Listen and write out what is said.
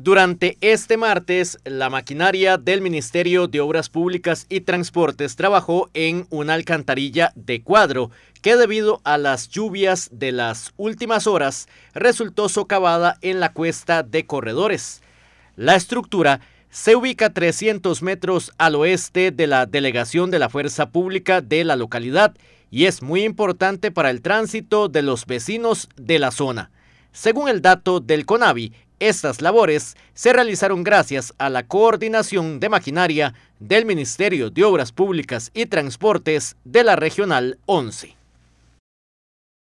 Durante este martes, la maquinaria del Ministerio de Obras Públicas y Transportes trabajó en una alcantarilla de cuadro que debido a las lluvias de las últimas horas resultó socavada en la cuesta de corredores. La estructura se ubica 300 metros al oeste de la delegación de la Fuerza Pública de la localidad y es muy importante para el tránsito de los vecinos de la zona. Según el dato del CONAVI, estas labores se realizaron gracias a la coordinación de maquinaria del Ministerio de Obras Públicas y Transportes de la Regional 11.